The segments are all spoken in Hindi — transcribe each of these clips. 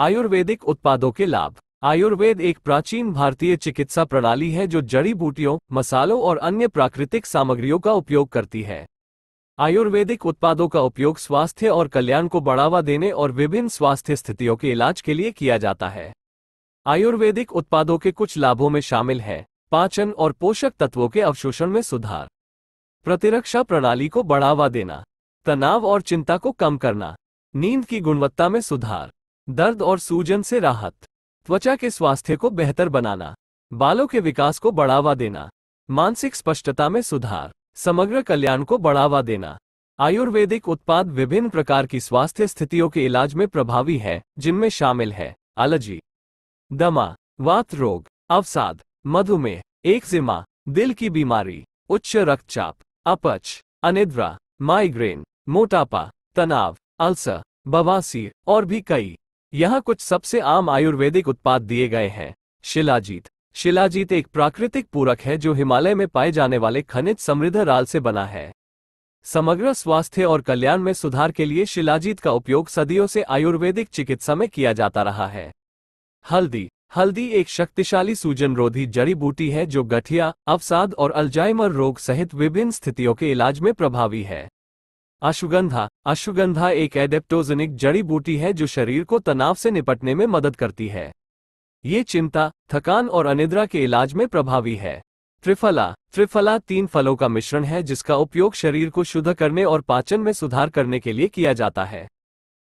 आयुर्वेदिक उत्पादों के लाभ आयुर्वेद एक प्राचीन भारतीय चिकित्सा प्रणाली है जो जड़ी बूटियों मसालों और अन्य प्राकृतिक सामग्रियों का उपयोग करती है आयुर्वेदिक उत्पादों का उपयोग स्वास्थ्य और कल्याण को बढ़ावा देने और विभिन्न स्वास्थ्य स्थितियों के इलाज के लिए किया जाता है आयुर्वेदिक उत्पादों के कुछ लाभों में शामिल हैं पाचन और पोषक तत्वों के अवशोषण में सुधार प्रतिरक्षा प्रणाली को बढ़ावा देना तनाव और चिंता को कम करना नींद की गुणवत्ता में सुधार दर्द और सूजन से राहत त्वचा के स्वास्थ्य को बेहतर बनाना बालों के विकास को बढ़ावा देना मानसिक स्पष्टता में सुधार समग्र कल्याण को बढ़ावा देना आयुर्वेदिक उत्पाद विभिन्न प्रकार की स्वास्थ्य स्थितियों के इलाज में प्रभावी है जिनमें शामिल है एलर्जी दमा वात रोग अवसाद मधुमेह एकजिमा दिल की बीमारी उच्च रक्तचाप अपच अनिद्रा माइग्रेन मोटापा तनाव अल्सर बवासीर और भी कई यहाँ कुछ सबसे आम आयुर्वेदिक उत्पाद दिए गए हैं शिलाजीत शिलाजीत एक प्राकृतिक पूरक है जो हिमालय में पाए जाने वाले खनिज समृद्ध राल से बना है समग्र स्वास्थ्य और कल्याण में सुधार के लिए शिलाजीत का उपयोग सदियों से आयुर्वेदिक चिकित्सा में किया जाता रहा है हल्दी हल्दी एक शक्तिशाली सूजनरोधी जड़ी बूटी है जो गठिया अवसाद और अल्जाइमर रोग सहित विभिन्न स्थितियों के इलाज में प्रभावी है अश्वगंधा अश्वगंधा एक एडेप्टोजेनिक जड़ी बूटी है जो शरीर को तनाव से निपटने में मदद करती है ये चिंता थकान और अनिद्रा के इलाज में प्रभावी है त्रिफला त्रिफला तीन फलों का मिश्रण है जिसका उपयोग शरीर को शुद्ध करने और पाचन में सुधार करने के लिए किया जाता है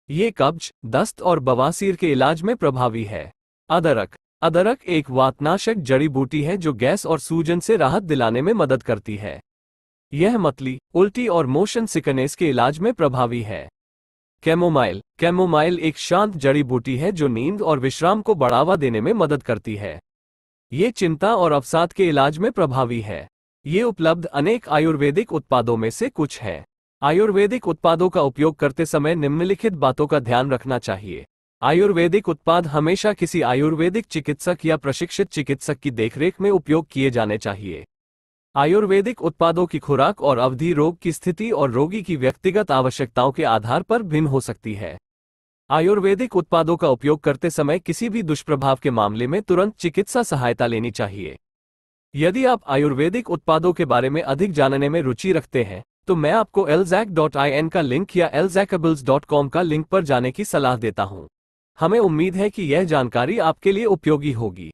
ये कब्ज दस्त और बवासीर के इलाज में प्रभावी है अदरक अदरक एक वातनाशक जड़ी बूटी है जो गैस और सूजन से राहत दिलाने में मदद करती है यह मतली उल्टी और मोशन सिकनेस के इलाज में प्रभावी है कैमोमाइल कैमोमाइल एक शांत जड़ी बूटी है जो नींद और विश्राम को बढ़ावा देने में मदद करती है ये चिंता और अवसाद के इलाज में प्रभावी है ये उपलब्ध अनेक आयुर्वेदिक उत्पादों में से कुछ है आयुर्वेदिक उत्पादों का उपयोग करते समय निम्नलिखित बातों का ध्यान रखना चाहिए आयुर्वेदिक उत्पाद हमेशा किसी आयुर्वेदिक चिकित्सक या प्रशिक्षित चिकित्सक की देखरेख में उपयोग किए जाने चाहिए आयुर्वेदिक उत्पादों की खुराक और अवधि रोग की स्थिति और रोगी की व्यक्तिगत आवश्यकताओं के आधार पर भिन्न हो सकती है आयुर्वेदिक उत्पादों का उपयोग करते समय किसी भी दुष्प्रभाव के मामले में तुरंत चिकित्सा सहायता लेनी चाहिए यदि आप आयुर्वेदिक उत्पादों के बारे में अधिक जानने में रुचि रखते हैं तो मैं आपको एलजैक डॉट आई एन का लिंक या एलजैकबल्स डॉट कॉम का लिंक पर जाने की सलाह देता हूँ हमें उम्मीद है कि यह जानकारी आपके लिए उपयोगी होगी